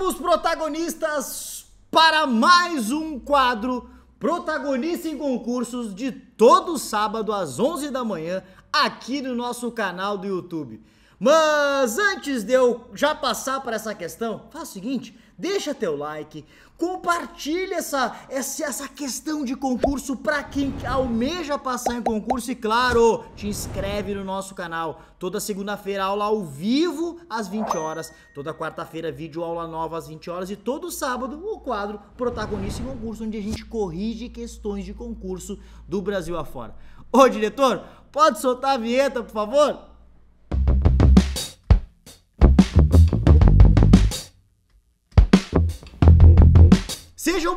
Somos protagonistas, para mais um quadro Protagonista em Concursos de todo sábado às 11 da manhã aqui no nosso canal do YouTube. Mas antes de eu já passar para essa questão, faz o seguinte, deixa teu like, compartilha essa, essa, essa questão de concurso para quem almeja passar em concurso e claro, te inscreve no nosso canal. Toda segunda-feira aula ao vivo às 20 horas, toda quarta-feira vídeo aula nova às 20 horas e todo sábado o quadro Protagonista em Concurso, onde a gente corrige questões de concurso do Brasil afora. Ô diretor, pode soltar a vinheta, por favor?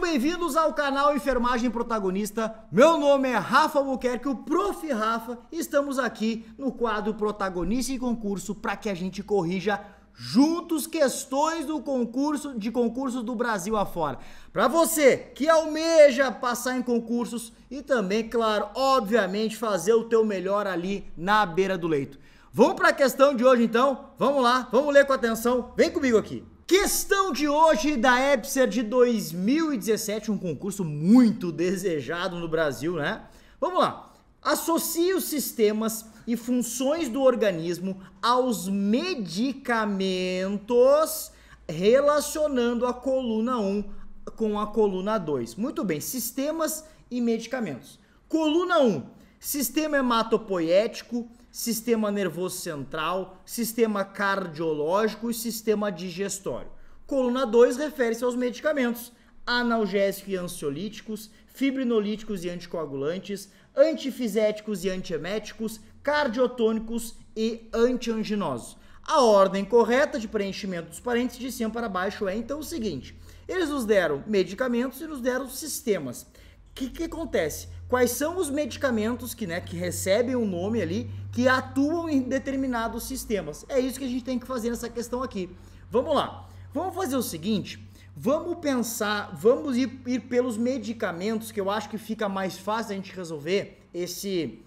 bem-vindos ao canal Enfermagem Protagonista. Meu nome é Rafa Albuquerque, o Prof. Rafa. Estamos aqui no quadro Protagonista e Concurso para que a gente corrija juntos questões do concurso de concursos do Brasil afora. Para você que almeja passar em concursos e também, claro, obviamente fazer o teu melhor ali na beira do leito. Vamos para a questão de hoje então? Vamos lá, vamos ler com atenção. Vem comigo aqui. Questão de hoje da EBSER de 2017, um concurso muito desejado no Brasil, né? Vamos lá. Associe os sistemas e funções do organismo aos medicamentos relacionando a coluna 1 com a coluna 2. Muito bem, sistemas e medicamentos. Coluna 1, sistema hematopoético, sistema nervoso central, sistema cardiológico e sistema digestório. Coluna 2 refere-se aos medicamentos analgésicos e ansiolíticos, fibrinolíticos e anticoagulantes, antifiséticos e antieméticos, cardiotônicos e antianginosos. A ordem correta de preenchimento dos parênteses de cima para baixo é então o seguinte: eles nos deram medicamentos e nos deram sistemas. O que, que acontece? Quais são os medicamentos que, né, que recebem um nome ali que atuam em determinados sistemas? É isso que a gente tem que fazer nessa questão aqui. Vamos lá. Vamos fazer o seguinte. Vamos pensar, vamos ir, ir pelos medicamentos que eu acho que fica mais fácil a gente resolver esse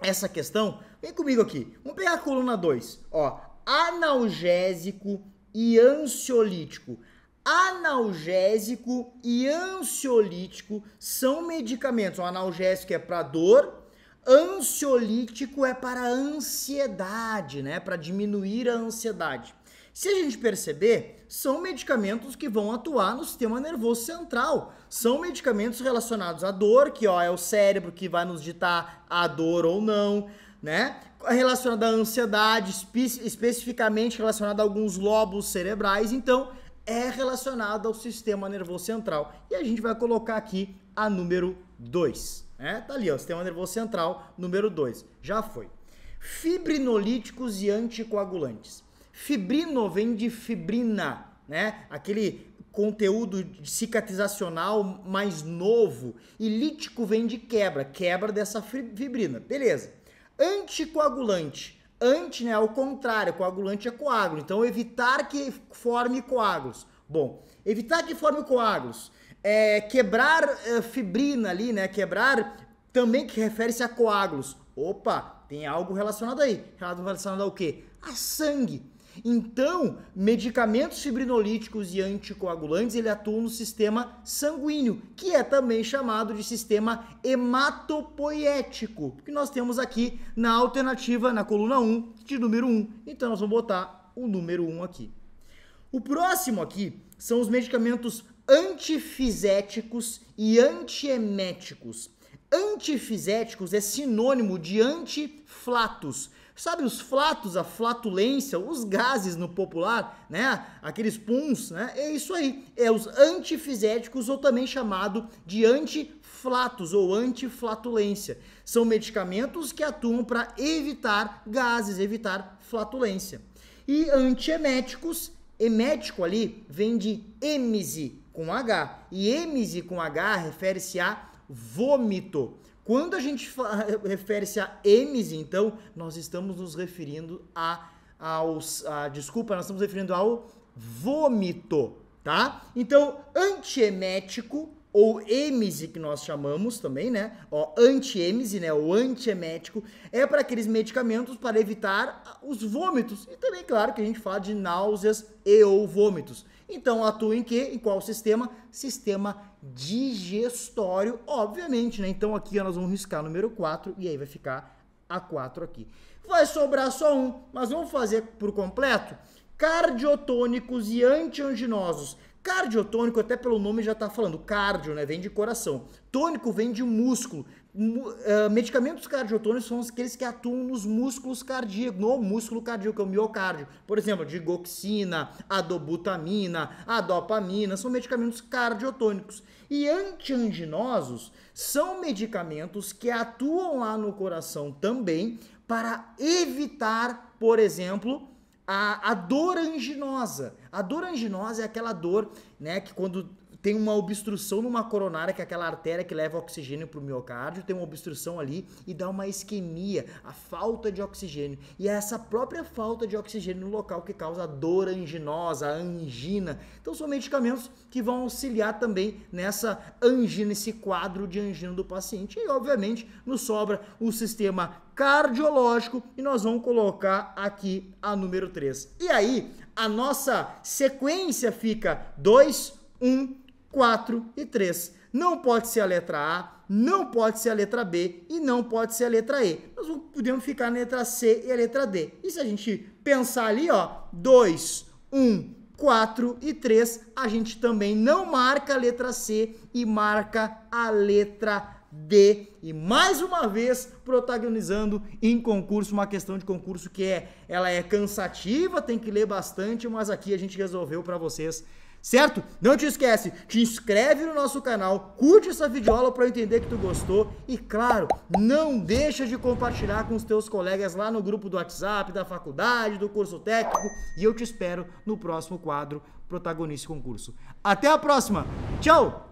essa questão. Vem comigo aqui. Vamos pegar a coluna 2, ó. Analgésico e ansiolítico analgésico e ansiolítico são medicamentos. O analgésico é para dor, ansiolítico é para ansiedade, né? Para diminuir a ansiedade. Se a gente perceber, são medicamentos que vão atuar no sistema nervoso central. São medicamentos relacionados à dor, que ó, é o cérebro que vai nos ditar a dor ou não, né? Relacionado à ansiedade, espe especificamente relacionado a alguns lobos cerebrais. Então, é relacionada ao sistema nervoso central. E a gente vai colocar aqui a número 2. É, né? tá ali, ó, sistema nervoso central, número 2. Já foi. Fibrinolíticos e anticoagulantes. Fibrino vem de fibrina, né? Aquele conteúdo cicatrizacional mais novo. E lítico vem de quebra, quebra dessa fibrina. Beleza. Anticoagulante Anti, né, ao contrário, é coagulante é coágulo. Então, evitar que forme coágulos. Bom, evitar que forme coágulos. É, quebrar é, fibrina ali, né? Quebrar também que refere-se a coágulos. Opa, tem algo relacionado aí. Relacionado ao quê? A sangue. Então, medicamentos fibrinolíticos e anticoagulantes ele atuam no sistema sanguíneo, que é também chamado de sistema hematopoético, que nós temos aqui na alternativa, na coluna 1, de número 1. Então, nós vamos botar o número 1 aqui. O próximo aqui são os medicamentos antifiséticos e antieméticos. Antifiséticos é sinônimo de antiflatos Sabe os flatos, a flatulência, os gases no popular, né? Aqueles puns, né? É isso aí. É os antifiséticos ou também chamado de antiflatos ou antiflatulência. São medicamentos que atuam para evitar gases, evitar flatulência. E antieméticos, emético ali vem de emise com H. E emise com H refere-se a vômito. Quando a gente refere-se a M's, então, nós estamos nos referindo a, aos. A, desculpa, nós estamos referindo ao vômito, tá? Então, antiemético ou EMISE que nós chamamos também, né? Anti-EMISE, né? O antiemético, é para aqueles medicamentos para evitar os vômitos. E também, claro, que a gente fala de náuseas e ou vômitos. Então, atua em que? Em qual sistema? Sistema digestório, obviamente, né? Então, aqui nós vamos riscar número 4 e aí vai ficar a 4 aqui. Vai sobrar só um, mas vamos fazer por completo? Cardiotônicos e antianginosos Cardiotônico, até pelo nome já está falando, cardio, né? Vem de coração. Tônico vem de músculo. Eh, medicamentos cardiotônicos são aqueles que atuam nos músculos cardíacos, no músculo cardíaco, que é o miocárdio. Por exemplo, digoxina, adobutamina, adopamina, são medicamentos cardiotônicos. E antianginosos são medicamentos que atuam lá no coração também para evitar, por exemplo, a, a dor anginosa. A dor anginosa é aquela dor, né, que quando tem uma obstrução numa coronária, que é aquela artéria que leva oxigênio para o miocárdio, tem uma obstrução ali e dá uma isquemia, a falta de oxigênio. E é essa própria falta de oxigênio no local que causa dor anginosa, angina. Então são medicamentos que vão auxiliar também nessa angina, esse quadro de angina do paciente. E obviamente nos sobra o sistema cardiológico e nós vamos colocar aqui a número 3. E aí a nossa sequência fica 2, 1, um, 4 e 3. Não pode ser a letra A, não pode ser a letra B e não pode ser a letra E. Nós podemos ficar na letra C e a letra D. E se a gente pensar ali, ó, 2, 1, 4 e 3, a gente também não marca a letra C e marca a letra D. D e mais uma vez protagonizando em concurso uma questão de concurso que é ela é cansativa, tem que ler bastante, mas aqui a gente resolveu para vocês. Certo? Não te esquece, te inscreve no nosso canal, curte essa videoaula para entender que tu gostou e claro, não deixa de compartilhar com os teus colegas lá no grupo do WhatsApp, da faculdade, do curso técnico e eu te espero no próximo quadro Protagonista Concurso. Até a próxima. Tchau.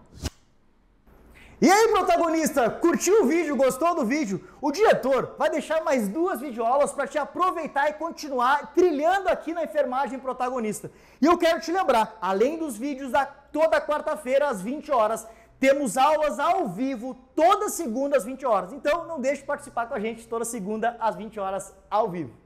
E aí, protagonista, curtiu o vídeo, gostou do vídeo? O diretor vai deixar mais duas videoaulas para te aproveitar e continuar trilhando aqui na enfermagem protagonista. E eu quero te lembrar, além dos vídeos da toda quarta-feira às 20 horas, temos aulas ao vivo toda segunda às 20 horas. Então, não deixe de participar com a gente toda segunda às 20 horas ao vivo.